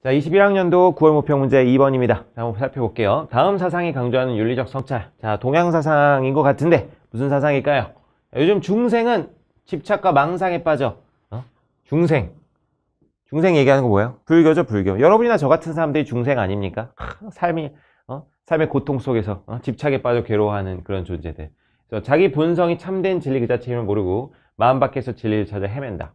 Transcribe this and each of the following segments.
자, 21학년도 9월 목표 문제 2번입니다. 자, 한번 살펴볼게요. 다음 사상이 강조하는 윤리적 성찰. 자, 동양 사상인 것 같은데 무슨 사상일까요? 요즘 중생은 집착과 망상에 빠져. 어? 중생. 중생 얘기하는 거 뭐예요? 불교죠, 불교. 여러분이나 저 같은 사람들이 중생 아닙니까? 하, 삶이 어? 삶의 고통 속에서 어? 집착에 빠져 괴로워하는 그런 존재들. 그래서 자기 본성이 참된 진리 그 자체임을 모르고 마음 밖에서 진리를 찾아 헤맨다.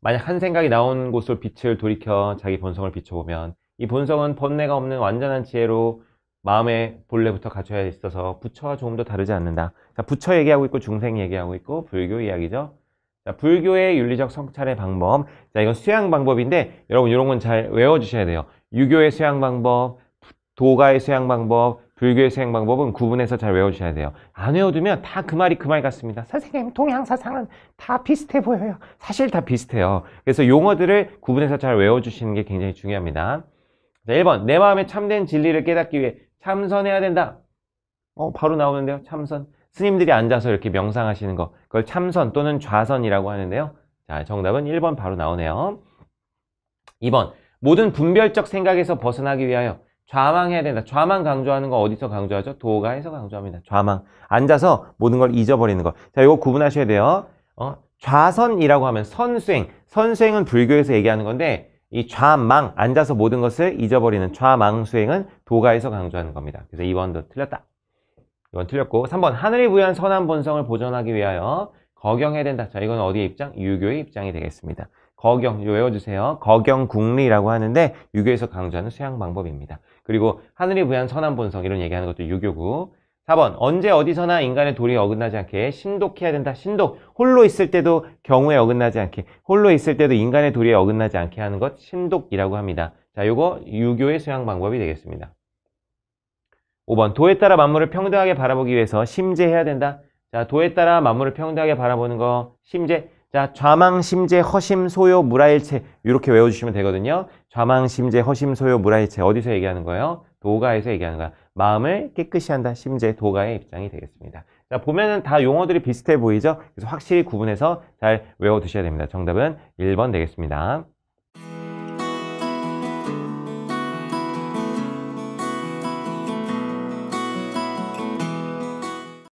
만약 한 생각이 나온 곳으로 빛을 돌이켜 자기 본성을 비춰보면 이 본성은 번뇌가 없는 완전한 지혜로 마음의 본래부터 갖춰야 있어서 부처와 조금도 다르지 않는다. 자, 그러니까 부처 얘기하고 있고 중생 얘기하고 있고 불교 이야기죠. 자, 불교의 윤리적 성찰의 방법. 자, 이건 수양 방법인데 여러분 이런 건 잘 외워주셔야 돼요. 유교의 수양 방법, 도가의 수양 방법, 불교의 수행 방법은 구분해서 잘 외워주셔야 돼요. 안 외워두면 다 그 말이 그 말 같습니다. 선생님, 동양사상은 다 비슷해 보여요. 사실 다 비슷해요. 그래서 용어들을 구분해서 잘 외워주시는 게 굉장히 중요합니다. 자, 1번. 내마음에 참된 진리를 깨닫기 위해 참선해야 된다. 어, 바로 나오는데요. 참선. 스님들이 앉아서 이렇게 명상하시는 거. 그걸 참선 또는 좌선이라고 하는데요. 자, 정답은 1번 바로 나오네요. 2번. 모든 분별적 생각에서 벗어나기 위하여 좌망해야 된다. 좌망 강조하는 거 어디서 강조하죠? 도가에서 강조합니다. 좌망. 앉아서 모든 걸 잊어버리는 거. 자, 이거 구분하셔야 돼요. 어? 좌선이라고 하면 선수행. 선수행은 불교에서 얘기하는 건데 이 좌망, 앉아서 모든 것을 잊어버리는 좌망 수행은 도가에서 강조하는 겁니다. 그래서 2번도 틀렸다. 이건 틀렸고 3번 하늘이 부여한 선한 본성을 보존하기 위하여 거경해야 된다. 자, 이건 어디의 입장? 유교의 입장이 되겠습니다. 거경, 요 외워주세요. 거경국리라고 하는데 유교에서 강조하는 수양 방법입니다. 그리고 하늘이 부여한 선한 본성 이런 얘기하는 것도 유교고 4번 언제 어디서나 인간의 도리에 어긋나지 않게 신독해야 된다. 신독 홀로 있을 때도 경우에 어긋나지 않게 홀로 있을 때도 인간의 도리에 어긋나지 않게 하는 것 신독이라고 합니다. 자, 요거 유교의 수양 방법이 되겠습니다. 5번 도에 따라 만물을 평등하게 바라보기 위해서 심재해야 된다. 자, 도에 따라 만물을 평등하게 바라보는 거심재 자, 좌망심재 허심 소요 무라일체 이렇게 외워주시면 되거든요. 좌망심재 허심 소요 무라일체 어디서 얘기하는 거예요? 도가에서 얘기하는 거야. 마음을 깨끗이 한다. 심재 도가의 입장이 되겠습니다. 자, 보면은 다 용어들이 비슷해 보이죠? 그래서 확실히 구분해서 잘 외워두셔야 됩니다. 정답은 1번 되겠습니다.